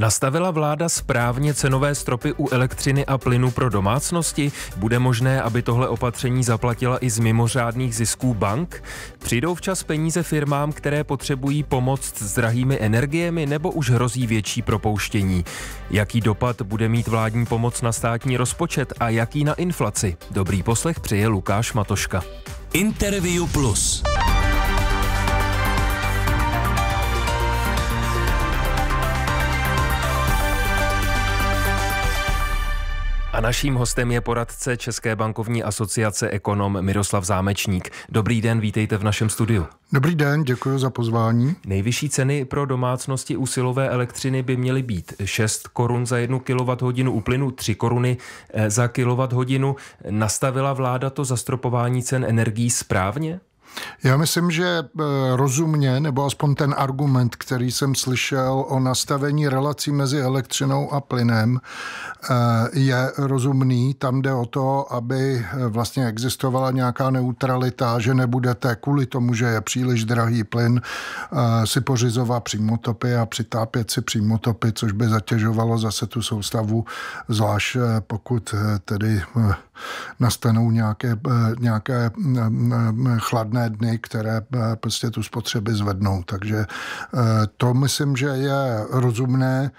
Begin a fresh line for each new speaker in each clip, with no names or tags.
Nastavila vláda správně cenové stropy u elektřiny a plynu pro domácnosti? Bude možné, aby tohle opatření zaplatila i z mimořádných zisků bank? Přijdou včas peníze firmám, které potřebují pomoc s drahými energiemi nebo už hrozí větší propouštění? Jaký dopad bude mít vládní pomoc na státní rozpočet a jaký na inflaci? Dobrý poslech přeje Lukáš Matoška. Interview Plus. A naším hostem je poradce České bankovní asociace ekonom Miroslav Zámečník. Dobrý den, vítejte v našem studiu. Dobrý den, děkuji za pozvání. Nejvyšší ceny pro domácnosti u silové elektřiny by měly být 6 korun za 1 kWh, u plynu 3 koruny eh, za kWh. Nastavila vláda to zastropování cen energií správně? Já myslím, že
eh, rozumně, nebo aspoň ten argument, který jsem slyšel o nastavení relací mezi elektřinou a plynem, eh, je rozumný. Tam jde o to, aby eh, vlastně existovala nějaká neutralita, že nebudete kvůli tomu, že je příliš drahý plyn, si pořizovat přímotopy a přitápět si přímotopy, což by zatěžovalo zase tu soustavu, zvlášť pokud tedy nastanou nějaké, nějaké chladné špatné dny, které eh, prostě tu spotřeby zvednou. Takže eh, to myslím, že je rozumné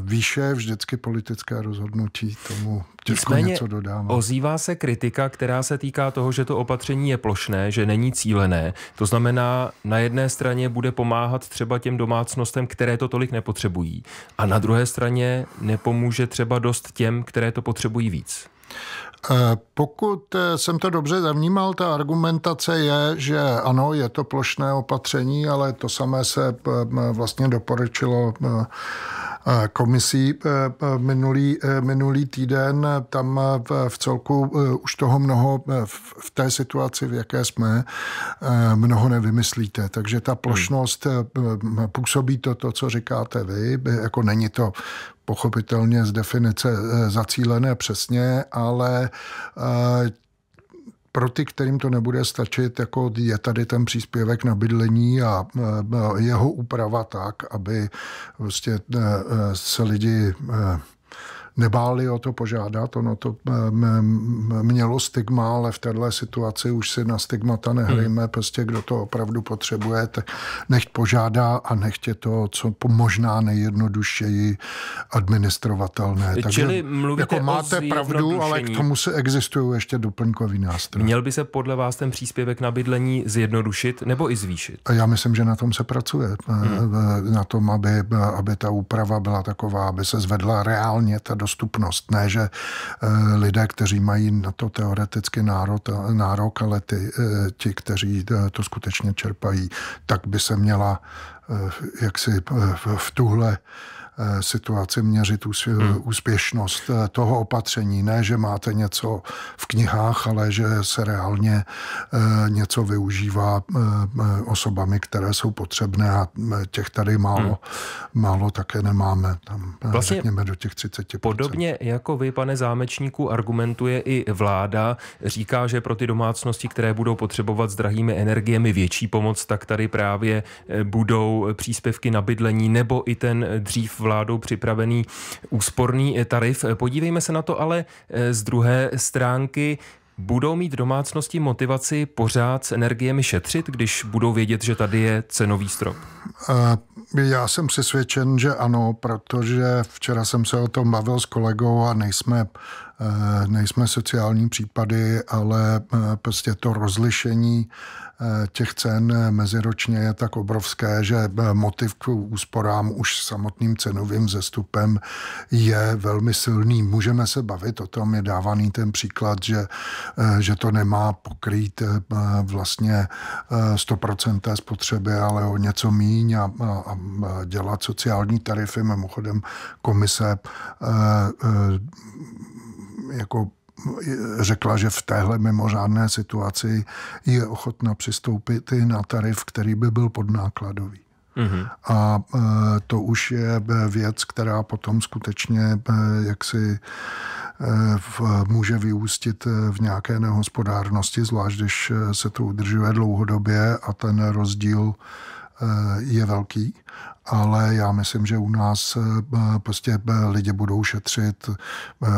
výše vždycky politické rozhodnutí tomu těžko Nicméně něco dodám.
Ozývá se kritika, která se týká toho, že to opatření je plošné, že není cílené. To znamená, na jedné straně bude pomáhat třeba těm domácnostem, které to tolik nepotřebují, a na druhé straně nepomůže třeba dost těm, které to potřebují víc.
Eh, pokud eh, jsem to dobře zavnímal, ta argumentace je, že ano, je to plošné opatření, ale to samé se eh, vlastně doporučilo komisí minulý, minulý týden. Tam v celku už toho mnoho v té situaci, v jaké jsme, mnoho nevymyslíte. Takže ta plošnost hmm. působí to, to co říkáte vy, jako není to pochopitelně z definice eh, zacílené přesně, ale eh, pro ty, kterým to nebude stačit, jako je tady ten příspěvek na bydlení a eh, jeho úprava tak, aby vlastně se lidi nebáli o to požádat. Ono to mělo stigma, ale v této situaci už si na stigmata nehrajeme. Hmm. Prostě kdo to opravdu potřebuje, tak nechť požádá a nechtě to, co možná nejjednodušeji
administrovatelné.
Takže Čili mluvíte jako máte pravdu, ale k tomu se existují ještě doplňkový nástroj.
Měl by se podle vás ten příspěvek na bydlení zjednodušit nebo i zvýšit?
Já myslím, že na tom se pracuje. Hmm. Na tom, aby, aby ta úprava byla taková, aby se zvedla reálně ta dostupnost. Ne, že eh, lidé, kteří mají na to teoreticky národ, nárok, ale ty, eh, ti, kteří eh, to skutečně čerpají, tak by se měla jak si v tuhle Eh, situaci měřit hmm. úspěšnost eh, toho opatření. Ne, že máte něco v knihách, ale že se reálně eh, něco využívá osobami, které jsou potřebné a těch tady málo, hmm. málo také nemáme.
Tam vlastně řekněme do těch 30%. Podobně jako vy, pane zámečníku, argumentuje i vláda. Říká, že pro ty domácnosti, které budou potřebovat s drahými energiemi větší pomoc, tak tady právě budou příspěvky na bydlení nebo i ten dřív vládou připravený úsporný eh, tarif. Eh, podívejme se na to ale eh, z druhé stránky. Budou mít domácnosti motivaci pořád s energiemi šetřit, když budou vědět, že tady je cenový strop?
Já jsem přesvědčen, že ano, protože včera jsem se o tom bavil s kolegou a nejsme Eh, nejsme sociální případy, ale eh, prostě to rozlišení eh, těch cen meziročně je tak obrovské, že motiv k úsporám už samotným cenovým zestupem je velmi silný. Můžeme se bavit o tom, je dávaný ten příklad, že, že to nemá pokrýt vlastně 100% spotřeby, ale o něco míň a, a dělat sociální tarify. Mimochodem komise jako eh, řekla, že v téhle mimořádné situaci je ochotna přistoupit i na tarif, který by byl podnákladový. Mm-hmm. A eh, to už je eh, věc, která potom skutečně jaksi může vyústit v nějaké nehospodárnosti, zvlášť když se to udržuje dlouhodobě a ten rozdíl je velký ale já myslím, že u nás eh, eh, prostě eh, lidi budou šetřit.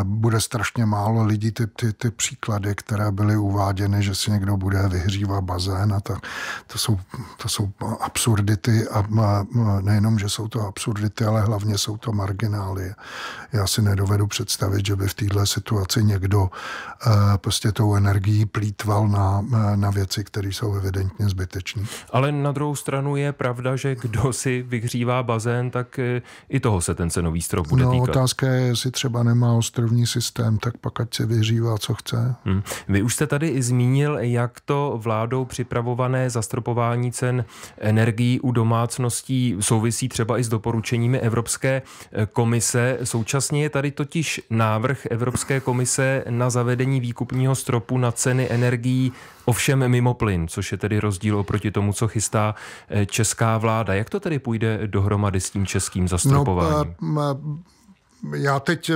Bude strašně málo lidí, ty, ty, ty příklady, které byly uváděny, že si někdo bude vyhřívat bazén a tak. To jsou, to jsou absurdity a nejenom, že jsou to absurdity, ale hlavně jsou to marginály. Já si nedovedu představit, že by v této situaci někdo prostě tou energií plítval na, na věci, které jsou evidentně zbytečné.
Ale na druhou stranu je pravda, že kdo si vyhří ohřívá bazén, tak eh, i toho se ten cenový strop bude no, týkat. Otázka
je, jestli třeba nemá ostrovní systém, tak pak ať se vyhřívá, co chce.
Hmm. Vy už jste tady i zmínil, jak to vládou připravované zastropování cen energií u domácností souvisí třeba i s doporučeními Evropské eh, komise. Současně je tady totiž návrh Evropské komise na zavedení výkupního stropu na ceny energií ovšem mimo plyn, což je tedy rozdíl oproti tomu, co chystá eh, česká vláda. Jak to tedy půjde dohromady s tím českým zastropováním?
No, já teď,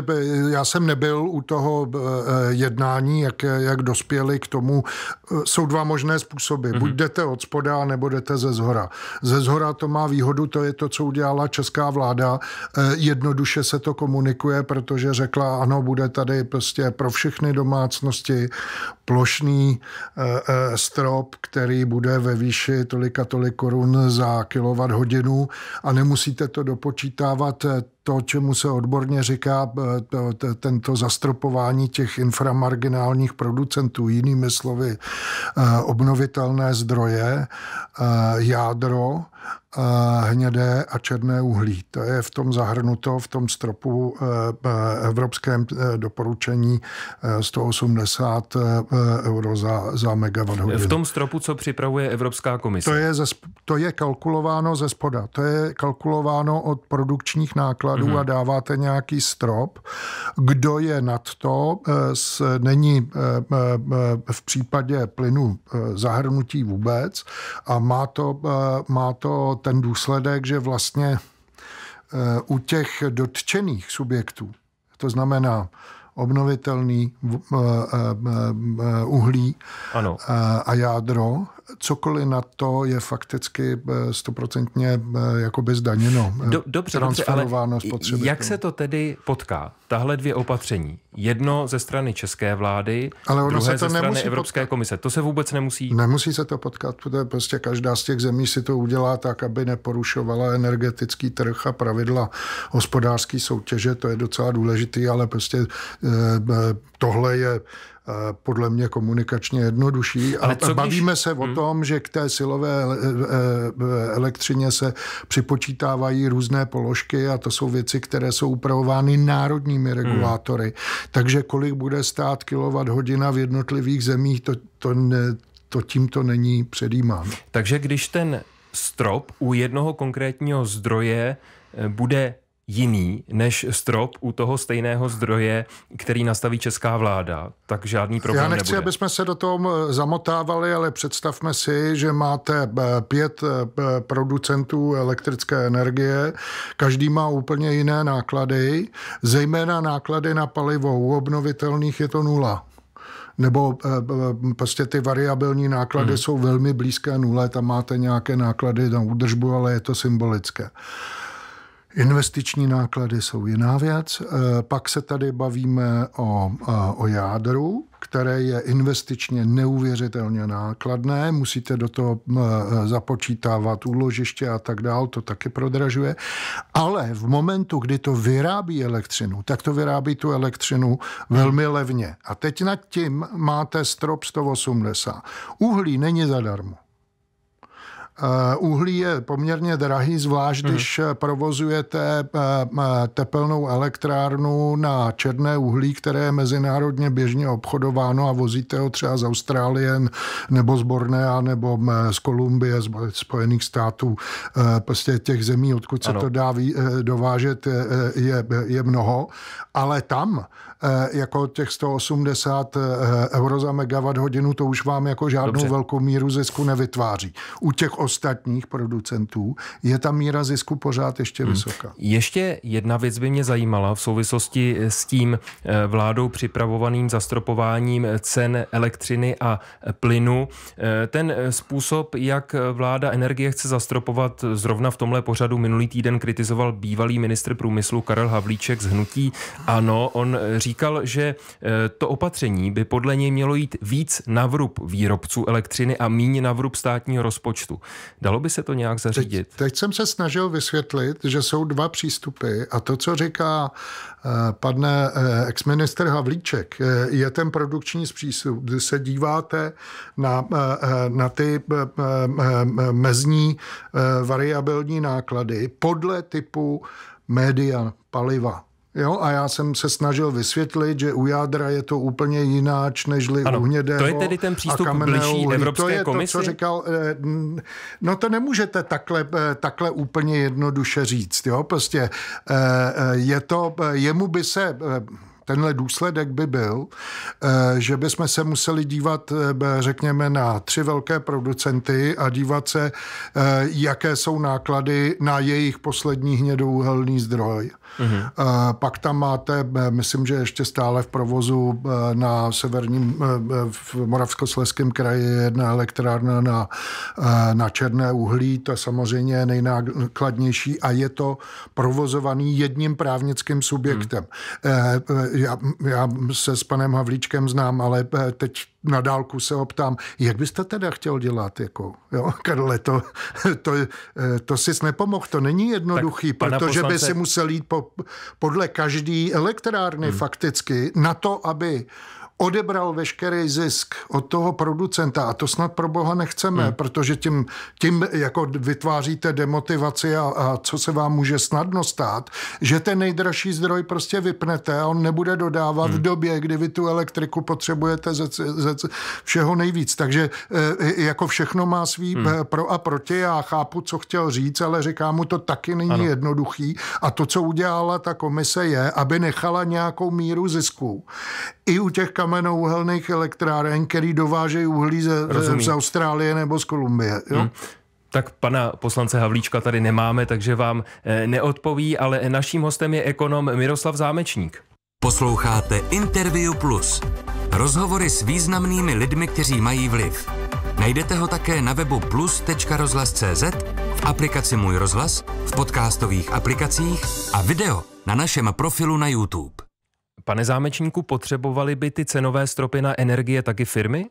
já jsem nebyl u toho eh, jednání, jak, jak dospěli k tomu. Eh, jsou dva možné způsoby. Mm-hmm. Buď jdete od spoda, nebo jdete ze zhora. Ze zhora to má výhodu, to je to, co udělala česká vláda. Eh, jednoduše se to komunikuje, protože řekla, ano, bude tady prostě pro všechny domácnosti plošný strop, který bude ve výši tolik a tolik korun za kilowatt hodinu a nemusíte to dopočítávat to, čemu se odborně říká eh, to, to, tento zastropování těch inframarginálních producentů, jinými slovy eh, obnovitelné zdroje, eh, jádro hnědé a černé uhlí. To je v tom zahrnuto, v tom stropu eh, evropském eh, doporučení 180 eh, euro za, za megawatt hodinu. V
tom stropu, co připravuje Evropská komise? To je,
ze, to je kalkulováno ze spoda. To je kalkulováno od produkčních nákladů mm-hmm. a dáváte nějaký strop. Kdo je nad to, s, není v případě plynu zahrnutí vůbec a má to, má to ten důsledek, že vlastně eh, u těch dotčených subjektů, to znamená obnovitelný eh, eh, uhlí ano. a jádro cokoliv na to je fakticky eh, stoprocentně jako zdaněno. Eh, Do, dobře, transferováno dobře, ale jak
se to tedy potká? Tahle dvě opatření. Jedno ze strany české vlády, ale ono druhé se to ze strany Evropské potkat. komise. To se vůbec nemusí...
Nemusí se to potkat, protože prostě každá z těch zemí si to udělá tak, aby neporušovala energetický trh a pravidla hospodářské soutěže. To je docela důležitý, ale prostě tohle je Eh, podle mě komunikačně jednodušší. Ale a bavíme když... se o hmm. tom, že k té silové eh, eh, elektřině se připočítávají různé položky a to jsou věci, které jsou upravovány národními hmm. regulátory. Hmm. Takže kolik bude stát kilovat hodina v jednotlivých zemích, to, to, ne, to tímto není předjímáno.
Takže když ten strop u jednoho konkrétního zdroje bude jiný než strop u toho stejného zdroje, který nastaví česká vláda, tak žádný problém Já nechci, nebude.
aby jsme se do toho eh, zamotávali, ale představme si, že máte eh, pět eh, producentů elektrické energie, každý má úplně jiné náklady, zejména náklady na palivo. U obnovitelných je to nula nebo prostě ty variabilní náklady hmm. jsou velmi blízké nule, tam máte nějaké náklady na údržbu, ale je to symbolické. Investiční náklady jsou jiná věc. Eh, pak se tady bavíme o, eh, o jádru, které je investičně neuvěřitelně nákladné. Musíte do toho eh, započítávat úložiště a tak dál, to taky prodražuje. Ale v momentu, kdy to vyrábí elektřinu, tak to vyrábí tu elektřinu velmi levně. A teď nad tím máte strop 180. Uhlí není zadarmo. Eh, uhlí je poměrně drahý, zvlášť mhm. když eh, provozujete eh, tepelnou elektrárnu na černé uhlí, které je mezinárodně běžně obchodováno a vozíte ho třeba z Austrálie nebo z Bornea nebo z Kolumbie, z Spojených států. Prostě těch zemí, odkud se ano. to dá dovážet, je, je mnoho. Ale tam Eh, jako těch 180 eh, euro za megawatt hodinu, to už vám jako žádnou Dobře. velkou míru zisku nevytváří. U těch ostatních producentů je ta míra zisku pořád ještě hmm. vysoká.
Ještě jedna věc by mě zajímala v souvislosti eh, s tím vládou připravovaným zastropováním cen elektřiny a plynu. Ten způsob, jak vláda energie chce zastropovat, zrovna v tomhle pořadu minulý týden kritizoval bývalý ministr průmyslu Karel Havlíček z Hnutí. Ano, on říká, říkal, že e, to opatření by podle něj mělo jít víc na vrub výrobců elektřiny a míň na vrub státního rozpočtu. Dalo by se to nějak zařídit? Teď, teď jsem se snažil vysvětlit, že jsou dva přístupy a to, co
říká e, pan e, exminister Havlíček, je ten produkční přístup, kdy se díváte na, na ty mezní variabilní náklady podle typu média, paliva, Jo, a já jsem se snažil vysvětlit, že u jádra je to úplně jináč nežli ano, u hnědého. To je tedy ten přístup blížší uhlí. Evropské to je komisi? To, co říkal, eh, no to nemůžete takhle, eh, takhle úplně jednoduše říct. Jo? Prostě eh, je to, jemu by se tenhle důsledek by byl, že bychom se museli dívat, řekněme, na tři velké producenty a dívat se, jaké jsou náklady na jejich poslední hnědouhelný zdroj. Mm-hmm. Pak tam máte, eh, myslím, že ještě stále v provozu eh, na severním, v Moravskosleském kraji jedna elektrárna na, na černé uhlí, to je samozřejmě nejnákladnější a je to provozovaný jedním právnickým subjektem. Mm. Já, já se s panem Havlíčkem znám, ale teď na dálku se ho ptám, jak byste teda chtěl dělat, jako, jo, Karle, to, to, eh, to si nepomohl, to není jednoduchý, tak, protože poslance... by si musel jít po, podle každý elektrárny hmm. fakticky na to, aby odebral veškerý zisk od toho producenta a to snad pro boha nechceme, hmm. protože tím, tím jako vytváříte demotivaci a, a co se vám může snadno stát, že ten nejdražší zdroj prostě vypnete a on nebude dodávat hmm. v době, kdy vy tu elektriku potřebujete ze, ze ze všeho nejvíc. Takže eh, jako všechno má svý hmm. Eh, pro a proti. Já chápu, co chtěl říct, ale říkám mu, to taky není ano. jednoduchý. A to, co udělala ta komise, je, aby nechala nějakou míru zisku. I u těch kamenouhelných elektráren, který dovážejí uhlí ze, z Austrálie nebo z Kolumbie. Jo? Hmm.
Tak pana poslance Havlíčka tady nemáme, takže vám eh, neodpoví, ale naším hostem je ekonom Miroslav Zámečník. Posloucháte Interview Plus. Rozhovory s významnými lidmi, kteří mají vliv. Najdete ho také na webu plus.rozhlas.cz, v aplikaci Můj rozhlas, v podcastových aplikacích a video na našem profilu na YouTube. Pane zámečníku, potřebovaly by ty cenové stropy na energie taky firmy?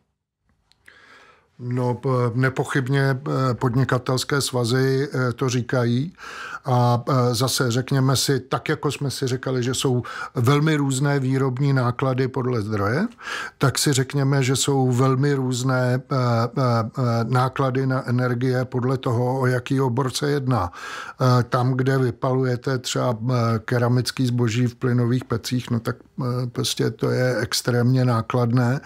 No, nepochybně podnikatelské svazy e, to říkají. A e, zase řekněme si, tak jako jsme si říkali, že jsou velmi různé výrobní náklady podle zdroje, tak si řekněme, že jsou velmi různé e, náklady na energie podle toho, o jaký obor se jedná. Tam, kde vypalujete třeba keramický zboží v plynových pecích, no tak Eh, prostě to je extrémně nákladné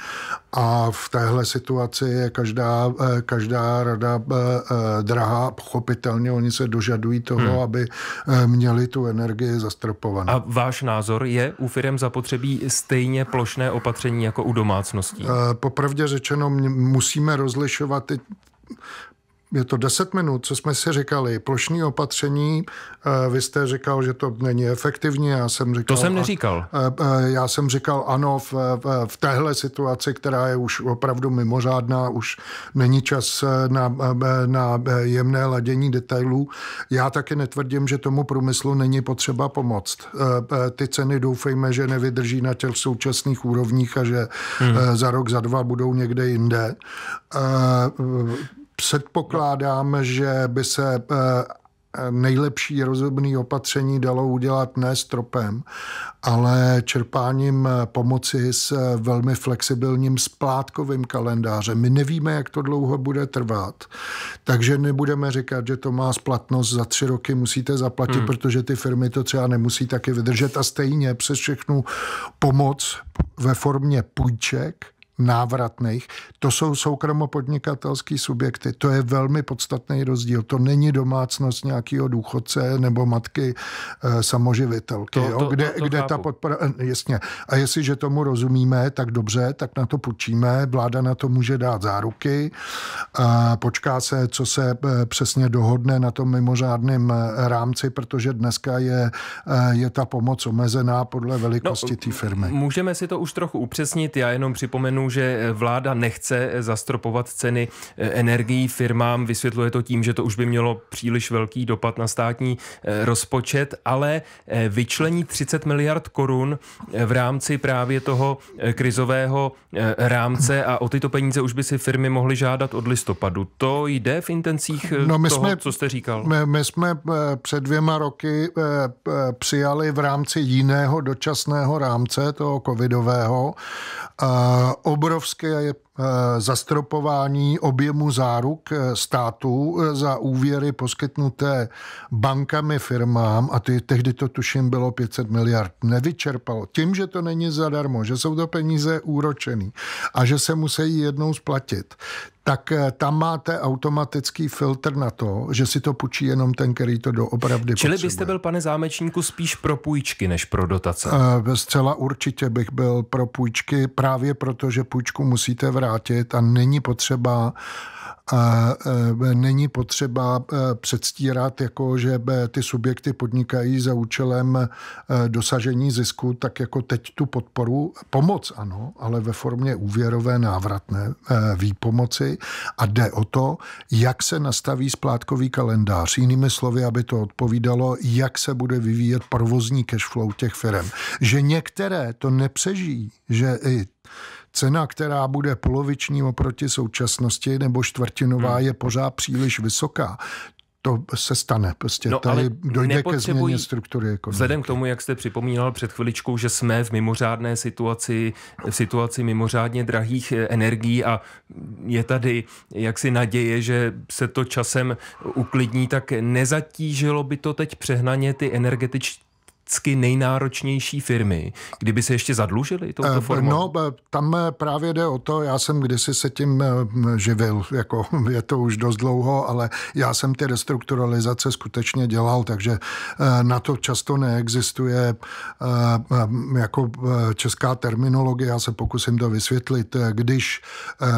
a v téhle situaci je každá, eh, každá rada eh, drahá. Pochopitelně oni se dožadují toho, hmm. aby měli tu energii zastropovanou.
A váš názor je u firm zapotřebí stejně plošné opatření jako u domácností?
Popravdě řečeno, musíme rozlišovat ty je to 10 minut, co jsme si říkali, plošní opatření, eh, vy jste říkal, že to není efektivní, já jsem říkal... To jsem neříkal. Eh, eh, já jsem říkal ano, v, v, v téhle situaci, která je už opravdu mimořádná, už není čas na, na jemné ladění detailů. Já taky netvrdím, že tomu průmyslu není potřeba pomoct. Ty ceny doufejme, že nevydrží na těch současných úrovních a že hmm. za rok, za dva budou někde jinde. Předpokládám, že by se eh, nejlepší rozumné opatření dalo udělat ne stropem, ale čerpáním eh, pomoci s eh, velmi flexibilním splátkovým kalendářem. My nevíme, jak to dlouho bude trvat, takže nebudeme říkat, že to má splatnost za tři roky, musíte zaplatit, hmm. protože ty firmy to třeba nemusí taky vydržet a stejně přes všechnu pomoc ve formě půjček návratných, to jsou soukromopodnikatelské subjekty. To je velmi podstatný rozdíl. To není domácnost nějakého důchodce nebo matky e, samoživitelky, to, jo? kde, to, to kde ta podpora... Eh, jasně. A jestliže tomu rozumíme, tak dobře, tak na to půjčíme, vláda na to může dát záruky, a počká se, co se eh, přesně dohodne na tom mimořádném rámci, protože dneska je, je ta pomoc omezená podle velikosti no, té firmy.
Můžeme si to už trochu upřesnit, já jenom připomenu, stranu, že eh, vláda nechce eh, zastropovat ceny eh, energií firmám, vysvětluje to tím, že to už by mělo příliš velký dopad na státní rozpočet, ale vyčlení 30 miliard korun v rámci právě toho krizového rámce a o tyto peníze už by si firmy mohly žádat od listopadu. To jde v intencích no my toho, jsme, co jste říkal? My,
my jsme před dvěma roky přijali v rámci jiného dočasného rámce, toho covidového, o obrovské a je Eh, zastropování objemu záruk eh, států eh, za úvěry poskytnuté bankami, firmám a ty, tehdy to tuším bylo 500 miliard, nevyčerpalo. Tím, že to není zadarmo, že jsou to peníze úročený a že se musí jednou splatit, tak tam máte automatický filtr na to, že si to půjčí jenom ten, který to doopravdy Čili potřebuje.
byste byl, pane zámečníku, spíš pro půjčky než pro dotace?
Zcela určitě bych byl pro půjčky právě proto, že půjčku musíte vrátit vrátit a není potřeba a e, není potřeba e, předstírat, jako že ty subjekty podnikají za účelem e, dosažení zisku, tak jako teď tu podporu, pomoc ano, ale ve formě úvěrové návratné výpomoci a jde o to, jak se nastaví splátkový kalendář. Jinými slovy, aby to odpovídalo, jak se bude vyvíjet provozní cashflow těch firm. Že některé to nepřežijí, že i Cena, která bude poloviční oproti současnosti nebo čtvrtinová, hmm. je pořád příliš vysoká to se stane. Prostě no, tady dojde ke změně struktury ekonomiky.
Vzhledem k tomu, jak jste připomínal před chviličkou, že jsme v mimořádné situaci, v situaci mimořádně drahých eh, energií a je tady jaksi naděje, že se to časem uklidní, tak nezatížilo by to teď přehnaně ty energetičtí fyzicky nejnáročnější firmy, kdyby se ještě zadlužili touto eh, formou? No,
eh, tam eh, právě jde o to, já jsem kdysi se tím živil, jako je to už dost dlouho, ale já jsem ty restrukturalizace skutečně dělal, takže na to často neexistuje jako česká terminologie, já se pokusím to vysvětlit. Když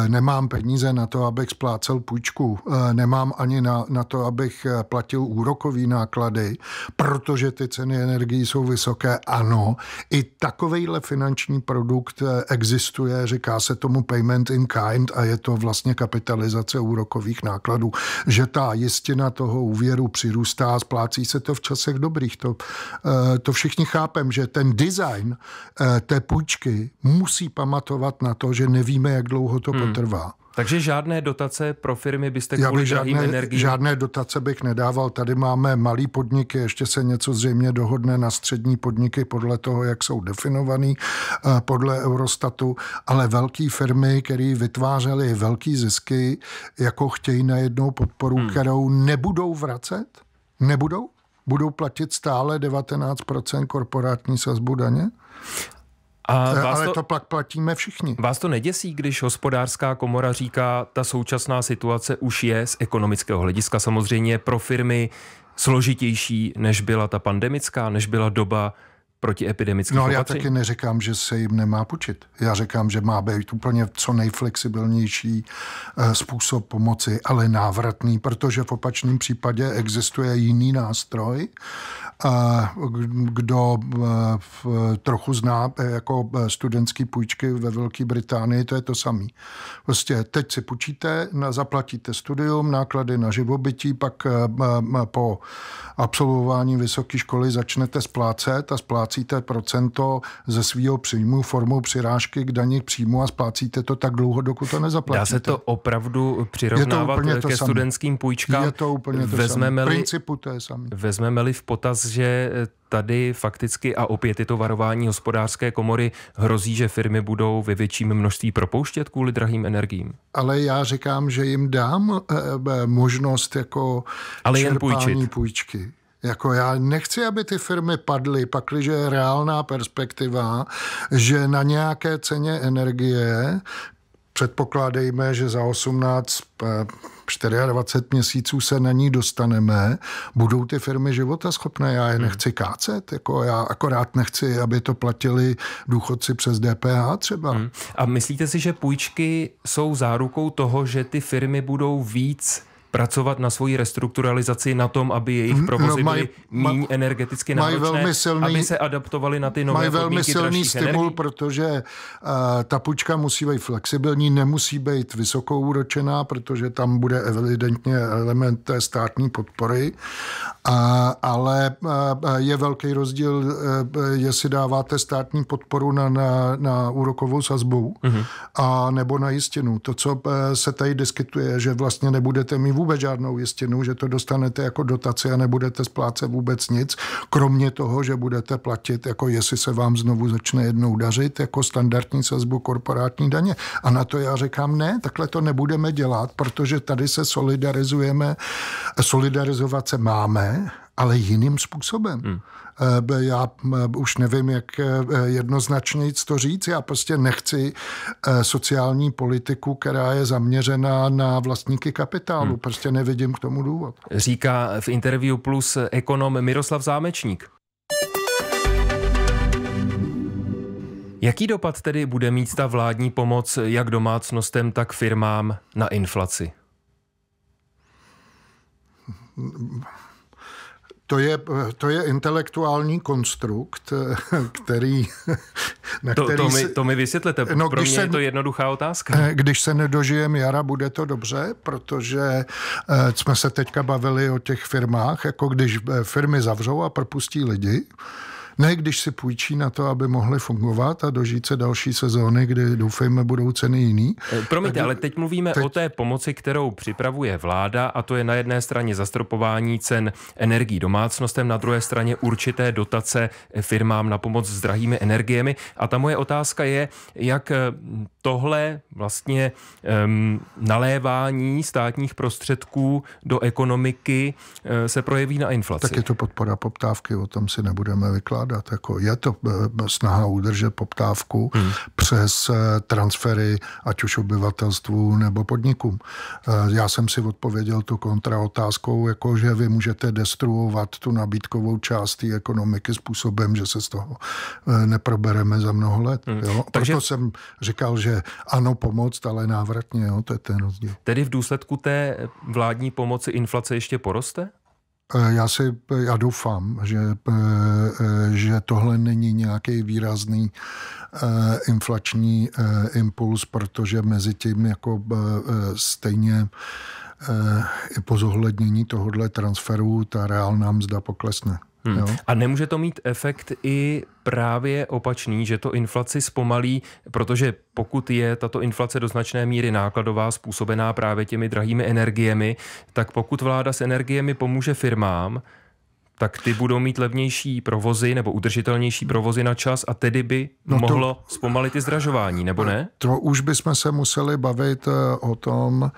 nemám peníze na to, abych splácel půjčku, nemám ani na, na to, abych platil úrokový náklady, protože ty ceny energie energií jsou vysoké, ano. I takovejhle finanční produkt eh, existuje, říká se tomu payment in kind a je to vlastně kapitalizace úrokových nákladů, že ta jistina toho úvěru přirůstá, splácí se to v časech dobrých. To, eh, to všichni chápem, že ten design eh, té půjčky musí pamatovat na to, že nevíme, jak dlouho to hmm. potrvá.
Takže žádné dotace pro firmy byste kvůli Já bych žádné, energii... žádné
dotace bych nedával. Tady máme malý podniky, ještě se něco zřejmě dohodne na střední podniky podle toho, jak jsou definovaný eh, podle Eurostatu, ale velké firmy, které vytvářely velké zisky, jako chtějí jednou podporu, hmm. kterou nebudou vracet? Nebudou? Budou platit stále 19% korporátní sazbu daně?
A eh, vás Ale to, to platíme všichni. Vás to neděsí, když hospodářská komora říká, ta současná situace už je z ekonomického hlediska samozřejmě pro firmy složitější, než byla ta pandemická, než byla doba protiepidemických No, opatření. já taky
neříkám, že se jim nemá počit. Já říkám, že má být úplně co nejflexibilnější eh, způsob pomoci, ale návratný, protože v opačném případě existuje jiný nástroj. Eh, kdo eh, trochu zná jako studentské půjčky ve Velké Británii, to je to samé. Prostě teď si půjčíte, zaplatíte studium, náklady na živobytí, pak po absolvování vysoké školy začnete splácet a splácet splácíte procento ze svého příjmu formou přirážky k daní příjmu a splácíte to tak dlouho, dokud to nezaplatíte. Dá se to
opravdu přirovnávat je to to ke samé. studentským půjčkám? Je to úplně to vezmeme-li, principu to je samé. Vezmeme-li v potaz, že eh, tady fakticky a opět je to varování hospodářské komory, hrozí, že firmy budou ve větším množství propouštět kvůli drahým energiím.
Ale já říkám, že jim dám eh, eh, možnost jako Ale jen půjčit.
půjčky.
Jako já nechci, aby ty firmy padly, pakliže je reálná perspektiva, že na nějaké ceně energie předpokládejme, že za 18 24 eh, měsíců se na ní dostaneme, budou ty firmy života schopné, já je hmm. nechci kácet, jako já akorát nechci, aby to platili důchodci přes DPH třeba.
Hmm. A myslíte si, že půjčky jsou zárukou toho, že ty firmy budou víc pracovat na svoji restrukturalizaci, na tom, aby jejich no, provozy no, maj, byly méně energeticky náročné, velmi silný, aby se adaptovali na ty nové Mají velmi silný stimul, energii.
protože uh, ta půjčka musí být flexibilní, nemusí být vysokou úročená, protože tam bude evidentně element té státní podpory, uh, ale uh, je velký rozdíl, uh, jestli dáváte státní podporu na, na, na úrokovou sazbu uh-huh. a nebo na jistinu. To, co uh, se tady diskutuje, že vlastně nebudete mít vůbec žádnou jistinu, že to dostanete jako dotaci a nebudete splácet vůbec nic, kromě toho, že budete platit, jako jestli se vám znovu začne jednou dařit, jako standardní sazbu korporátní daně. A na to já říkám, ne, takhle to nebudeme dělat, protože tady se solidarizujeme, solidarizovat se máme, ale jiným způsobem. Hmm. Eh, já eh, už nevím, jak eh, jednoznačně to říct. Já prostě nechci sociální politiku, která je zaměřená na vlastníky kapitálu. Hmm. Prostě nevidím k tomu důvod.
Říká v interview plus ekonom Miroslav Zámečník. Jaký dopad tedy bude mít ta vládní pomoc jak domácnostem, tak firmám na inflaci?
To je, to je intelektuální konstrukt, který...
Na to, který to, mi, to mi vysvětlete, no, pro když mě se, je to jednoduchá otázka.
Eh, když se nedožijem jara, bude to dobře, protože eh, jsme se teďka bavili o těch firmách, jako když eh, firmy zavřou a propustí lidi, ne, když si půjčí na to, aby mohli fungovat a dožít se další sezóny, kdy doufejme budou ceny jiný.
Eh, promiňte, tak, ale teď mluvíme teď... o té pomoci, kterou připravuje vláda a to je na jedné straně zastropování cen energií domácnostem, na druhé straně určité dotace eh, firmám na pomoc s drahými energiemi. A ta moje otázka je, jak eh, tohle vlastně um, nalévání státních prostředků do ekonomiky uh, se projeví na inflaci. Tak je
to podpora poptávky, o tom si nebudeme vykládat zvládat. Jako je to eh, snaha udržet poptávku hmm. přes eh, transfery, ať už obyvatelstvu nebo podnikům. Eh, já jsem si odpověděl tu kontraotázkou, jako že vy můžete destruovat tu nabídkovou část té ekonomiky způsobem, že se z toho neprobereme za mnoho let. Hmm. Jo? Proto Takže... jsem říkal, že ano, pomoc, ale návratně, jo? to je ten rozdíl.
Tedy v důsledku té vládní pomoci inflace ještě poroste?
E, já si, e, já doufám, že, e, že tohle není nějaký výrazný inflační impuls, protože mezi tím jako stejně i po zohlednění tohohle transferu ta reálná mzda poklesne. Hmm.
A nemůže to mít efekt i právě opačný, že to inflaci zpomalí, protože pokud je tato inflace do značné míry nákladová, způsobená právě těmi drahými energiemi, tak pokud vláda s energiemi pomůže firmám, tak ty budou mít levnější provozy nebo udržitelnější provozy na čas a tedy by no mohlo to, zpomalit i zdražování, nebo ne?
To už bychom se museli bavit eh, o tom,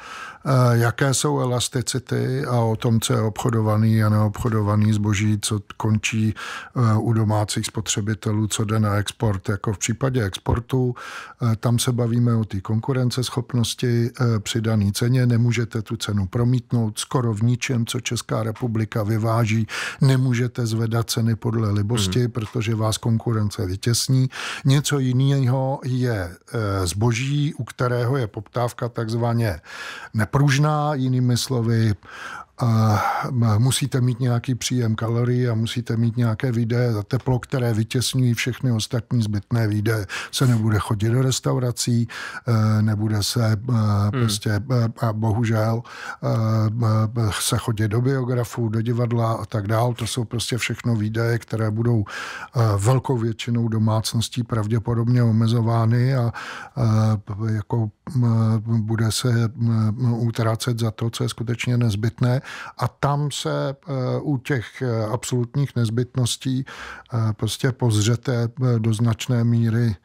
eh, jaké jsou elasticity a o tom, co je obchodovaný a neobchodovaný zboží, co končí eh, u domácích spotřebitelů, co jde na export. Jako v případě exportu, tam se bavíme o té konkurenceschopnosti dané ceně. Nemůžete tu cenu promítnout skoro v ničem, co Česká republika vyváží nemůžete zvedat ceny podle libosti, mm-hmm. protože vás konkurence vytěsní. Něco jiného je e, zboží, u kterého je poptávka takzvaně nepružná, jinými slovy a musíte mít nějaký příjem kalorií a musíte mít nějaké výdaje za teplo, které vytěsňují všechny ostatní zbytné výdaje. Se nebude chodit do restaurací, e, nebude se e, hmm. prostě, e, a bohužel, se chodit do biografů, do divadla a tak dál. To jsou prostě všechno výdaje, které budou velkou většinou domácností pravděpodobně omezovány a jako bude se utrácet za to, co je skutečně nezbytné a tam se eh, u těch eh, absolutních nezbytností eh, prostě pozřete do značné míry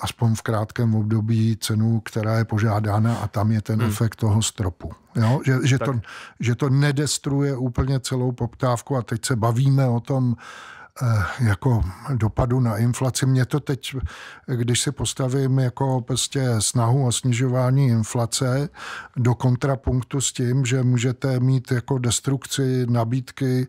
aspoň v krátkém období cenu, která je požádána a tam je ten hmm. efekt toho stropu. Jo? Že, že, to, že to nedestruje úplně celou poptávku a teď se bavíme o tom, Eh, jako dopadu na inflaci. Mě to teď, když si postavím jako prostě snahu o snižování inflace do kontrapunktu s tím, že můžete mít jako destrukci nabídky,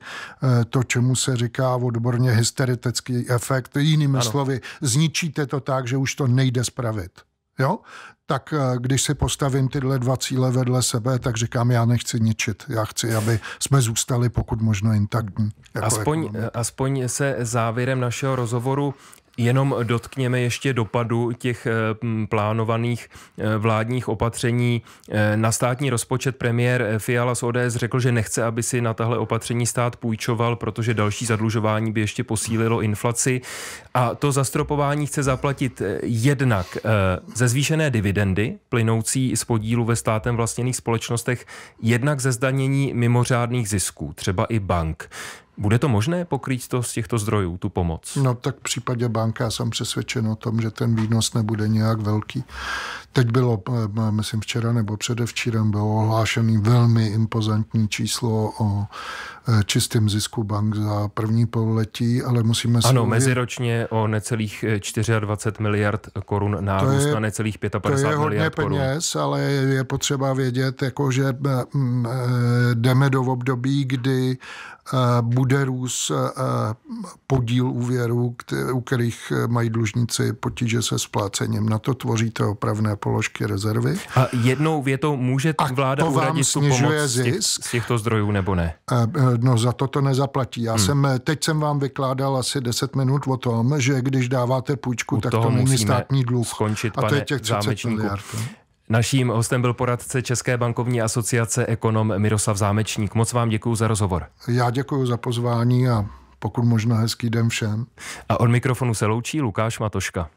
eh, to, čemu se říká odborně hysteretický efekt, jinými ano. slovy, zničíte to tak, že už to nejde spravit jo, tak eh, když si postavím tyhle dva cíle vedle sebe, tak říkám, já nechci ničit. Já chci, aby jsme zůstali pokud možno intaktní. Jako aspoň,
eh, aspoň se závěrem našeho rozhovoru Jenom dotkněme ještě dopadu těch eh, plánovaných eh, vládních opatření. Eh, na státní rozpočet premiér Fiala z ODS řekl, že nechce, aby si na tahle opatření stát půjčoval, protože další zadlužování by ještě posílilo inflaci. A to zastropování chce zaplatit jednak ze zvýšené dividendy, plynoucí z podílu ve státem vlastněných společnostech, jednak ze zdanění mimořádných zisků, třeba i bank. Bude to možné pokrýt to z těchto zdrojů, tu pomoc? No
tak v případě banka jsem přesvědčen o tom, že ten výnos nebude nějak velký. Teď bylo, eh, eh, myslím včera nebo předevčírem, bylo ohlášené velmi impozantní číslo o eh, čistém zisku bank za první pololetí, ale musíme si... Ano, uvědět...
meziročně o necelých 24 miliard korun nárůst to je, na necelých 55 to je hodně miliard peněz, korun. peněz,
ale je potřeba vědět, jako, že mm, jdeme do období, kdy Eh, bude růst eh, eh, podíl úvěru, u kterých mají dlužníci potíže se splácením. Na to tvoříte opravné položky
rezervy. A jednou větou může a vláda to vám snižuje zisk? Z, těchto zdrojů nebo ne?
No za to to nezaplatí. Já hmm. jsem, teď jsem vám vykládal asi 10 minut o tom, že když dáváte půjčku, u tak to není státní
dluh. Skončit, a to je těch 30 miliard. No. Naším hostem byl poradce České bankovní asociace ekonom Miroslav Zámečník. Moc vám děkuji za rozhovor.
Já děkuji za pozvání a pokud možno hezký den všem. A od mikrofonu se
loučí Lukáš Matoška.